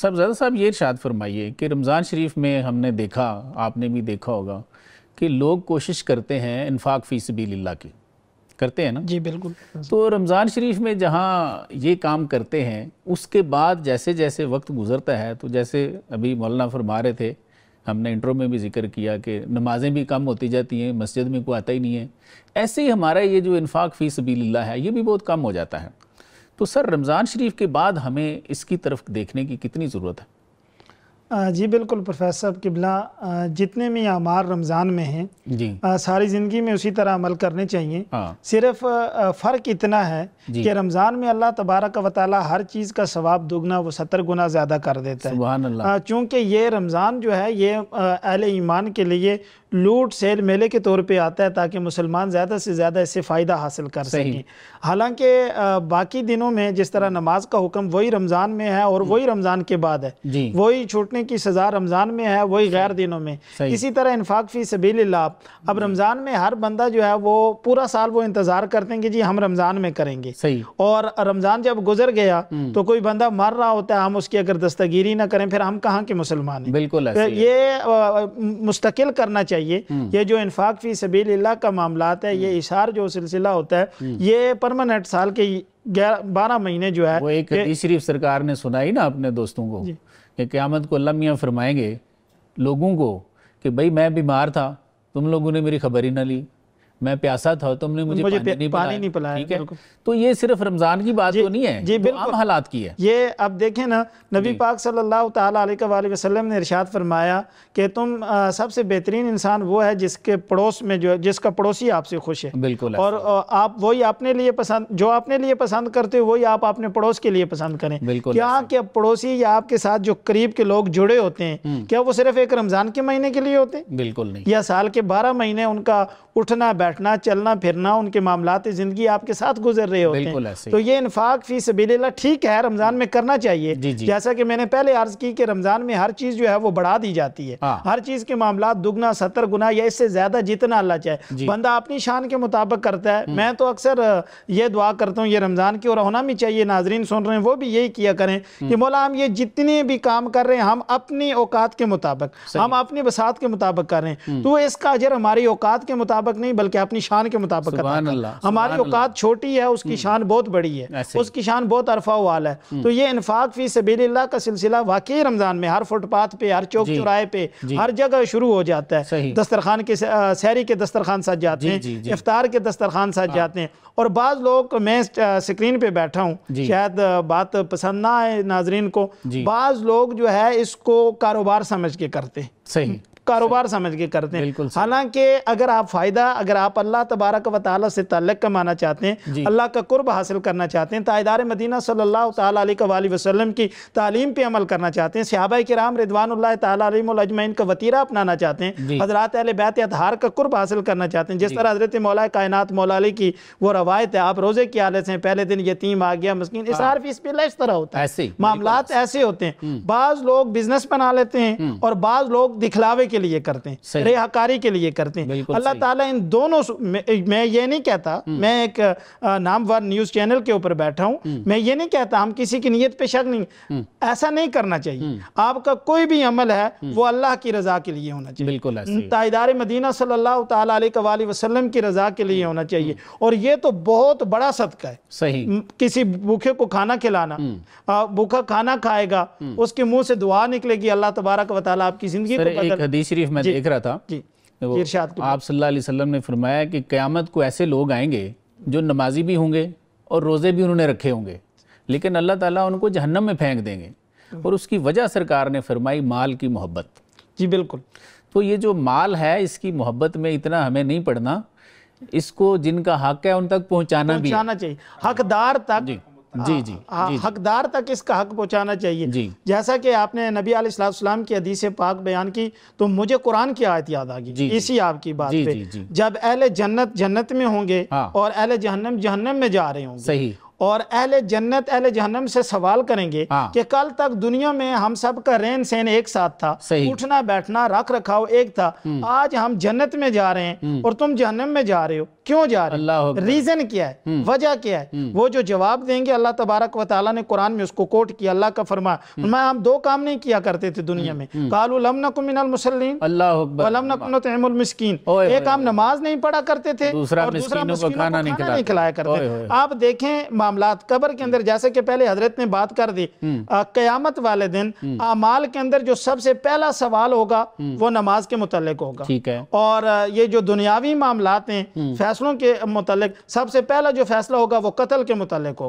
साहबजादा साहब ये इर्शाद फरमाइए कि रमज़ान शरीफ में हमने देखा आपने भी देखा होगा कि लोग कोशिश करते हैं इन्फाक फ़ी ला की करते हैं ना जी बिल्कुल तो रमज़ान शरीफ में जहाँ ये काम करते हैं उसके बाद जैसे जैसे वक्त गुजरता है तो जैसे अभी मौलाना फरमा रहे थे हमने इंट्रो में भी जिक्र किया कि नमाज़ें भी कम होती जाती हैं मस्जिद में कोई आता ही नहीं है ऐसे ही हमारा ये जो इन्फाक फ़ी सबील्ला है ये भी बहुत कम हो जाता है तो सर रमज़ान शरीफ के बाद हमें इसकी तरफ देखने की कितनी ज़रूरत है जी बिल्कुल प्रोफेसर किबला जितने भी आमार रमज़ान में हैं सारी ज़िंदगी में उसी तरह अमल करने चाहिए हाँ। सिर्फ फ़र्क इतना है कि रमज़ान में अल्लाह तबारक व ताली हर चीज़ का सवाब दुगना वो सत्तर गुना ज़्यादा कर देता है चूँकि ये रमज़ान जो है ये अहल ईमान के लिए लूट सेल मेले के तौर पे आता है ताकि मुसलमान ज़्यादा से ज़्यादा इससे फ़ायदा हासिल कर सकें हालांकि बाकी दिनों में जिस तरह नमाज का हुक्म वही रमज़ान में है और वही रमज़ान के बाद है वही छूटने की सज़ा रमज़ान में है वही गैर दिनों में इसी तरह इन्फाक फ़ी सबील अब रमज़ान में हर बंदा जो है वो पूरा साल वो इंतज़ार करते हैं कि जी हम रमज़ान में करेंगे और रमज़ान जब गुजर गया हम्म। तो कोई बंदा मर रहा होता है हम उसकी अगर दस्तगिरी ना करें फिर हम कहाँ के मुसलमान हैं बिल्कुल तो ये मुस्तकिल करना चाहिए चाहिए हम्म। ये जो इन्फाक फ़ी सबील का मामला है ये हम्म। इशार जो सिलसिला होता है हम्म। ये परमानेंट साल के बारह महीने जो है वो एक शरीफ सरकार ने सुनाई ना अपने दोस्तों को कि क़्यामत को अल्लाह फरमाएंगे लोगों को कि भाई मैं बीमार था तुम लोगों ने मेरी खबर ही ना ली मैं प्यासा था तुमने मुझे, मुझे पानी, नहीं पानी नहीं पिलाया ठीक है तो ये सिर्फ रमजान की बात तो नहीं है जी तो आम हालात की है ये अब देखें ना नबी पाक सल्लल्लाहु अलैहि वसल्लम ने इरशाद फरमाया कि तुम आ, सबसे बेहतरीन इंसान वो है जिसके पड़ोस में जो जिसका पड़ोसी आपसे खुश है बिल्कुल और आप वही अपने लिए पसंद जो अपने लिए पसंद करते हो वही आप अपने पड़ोस के लिए पसंद करें बिल्कुल क्या क्या पड़ोसी या आपके साथ जो करीब के लोग जुड़े होते हैं हम्म। क्या वो सिर्फ एक रमजान के महीने के लिए होते हैं बिल्कुल नहीं या साल के बारह महीने उनका उठना बैठना बैठना चलना फिरना उनके मामला ज़िंदगी आपके साथ गुजर रहे होते हैं तो ये इनफाक फ़ी सबीला ठीक है रमज़ान में करना चाहिए जैसा कि मैंने पहले अर्ज़ की कि रमज़ान में हर चीज़ जो है वो बढ़ा दी जाती है हाँ। हर चीज़ के मामला दुगना सत्तर गुना या इससे ज़्यादा जितना अल्लाह चाहे बंदा अपनी शान के मुताबिक करता है हम्म। मैं तो अक्सर ये दुआ करता हूँ ये रमज़ान की और होना भी चाहिए नाजरीन सुन रहे हैं वो भी यही किया करें हम्म। कि मौला हम ये जितने भी काम कर रहे हैं हम अपनी औकात के मुताबिक हम अपनी बसात के मुताबिक कर रहे हैं हम्म। तो इसका अजर हमारी औकात के मुताबिक नहीं बल्कि है अपनी शान के मुताबिक हमारी औकात छोटी है उसकी हम्म। शान बहुत बड़ी है उसकी शान बहुत अरफा वाल है हम्म। तो ये इन्फाक फी सबील्ला का सिलसिला वाकई रमज़ान में हर फुटपाथ पे हर चौक चौराहे पे हर जगह शुरू हो जाता है दस्तरखान के सैरी के दस्तरखान साथ जाते हैं इफ्तार के दस्तरखान साथ हाँ। जाते हैं और बाद लोग मैं स्क्रीन पे बैठा हूँ शायद बात पसंद ना आए नाजरीन को बाज़ लोग जो है इसको कारोबार समझ के करते हैं सही कारोबार समझ के करते हैं हालांकि अगर आप फ़ायदा अगर आप अल्लाह तबारक व ताली से तल्लक कमाना चाहते हैं अल्लाह का कुर्ब हासिल करना चाहते हैं ताजदार मदीना सल्लल्लाहु सल्ला वसल्लम की तालीम पे अमल करना चाहते हैं सहाबा के राम रिदवान तजमैन का वतीरा अपनाना चाहते हैं हजरात अहल बैत अतहार का कुर्ब हासिल करना चाहते हैं जिस तरह हजरत मौला कायनात मौलाली की वो रवायत है आप रोज़े की हालत से पहले दिन यतीम आ गया मस्किन हाँ। इस तरह होता है मामला ऐसे होते हैं हम्म। बाज़ लोग बिजनेस बना लेते हैं हम्म। और बाज़ लोग दिखलावे के के लिए करते हैं रिहाकारी के लिए करते हैं अल्लाह ताला इन दोनों मैं, ये नहीं कहता हम्म। मैं एक नामवर न्यूज़ चैनल के ऊपर बैठा हूँ हम्म। मैं ये नहीं कहता हम किसी की नीयत पे शक नहीं हम्म। ऐसा नहीं करना चाहिए आपका कोई भी अमल है वो अल्लाह की रजा के लिए होना चाहिए बिल्कुल ताजदार मदीना सल्लल्लाहु अलैहि वसल्लम की रजा के लिए होना चाहिए और ये तो बहुत बड़ा सदका है सही किसी भूखे को खाना खिलाना भूखा खाना खाएगा उसके मुंह से दुआ निकलेगी अल्लाह तबारक वाली आपकी जिंदगी को बदल शरीफ मैं देख रहा था आप सल्लल्लाहु अलैहि वसल्लम ने फरमाया कि क़्यामत को ऐसे लोग आएंगे जो नमाजी भी होंगे और रोज़े भी उन्होंने रखे होंगे लेकिन अल्लाह ताला उनको जहन्नम में फेंक देंगे और उसकी वजह सरकार ने फरमाई माल की मोहब्बत जी बिल्कुल तो ये जो माल है इसकी मोहब्बत में इतना हमें नहीं पड़ना इसको जिनका हक है उन तक पहुंचाना, पहुंचाना भी चाहिए हकदार तक हाँ, जी हाँ, जी, जी हकदार तक इसका हक पहुंचाना चाहिए जी जैसा कि आपने नबी आलाम की हदीस पाक बयान की तो मुझे कुरान की आयत याद आ गई इसी आपकी बात जी, पे जी, जी। जब अहल जन्नत जन्नत में होंगे हाँ। और अहल जहन्नम जहन्नम में जा रहे होंगे सही और अहल जन्नत अहल जहन्नम से सवाल करेंगे हाँ। कि कल तक दुनिया में हम सब का रहन सहन एक साथ था उठना बैठना रख रखाव एक था हम्म। आज हम जन्नत में जा रहे हैं हम्म। और तुम जहन्नम में जा रहे हो क्यों जा रहे हैं रीजन क्या है हम्म। वजह क्या है हम्म। वो जो जवाब देंगे अल्लाह तबारक व ताला ने कुरान में उसको कोट किया अल्लाह का फरमा मैं हम्म। हम दो काम नहीं किया करते थे दुनिया में कालू लमनकुमिनमुसलिन अल्लाहमस्किन एक हम नमाज नहीं पढ़ा करते थे और दूसरा को खाना नहीं खिलाया करते आप देखें मामला कबर के अंदर जैसे कि पहले हजरत ने बात कर दी कयामत वाले दिन अमाल के अंदर जो सबसे पहला सवाल होगा वो नमाज के मुतल होगा ठीक है और ये जो दुनियावी मामला हैं फैसला फ़ैसलों के मतलब सबसे पहला जो फ़ैसला होगा वो कत्ल के मतलब होगा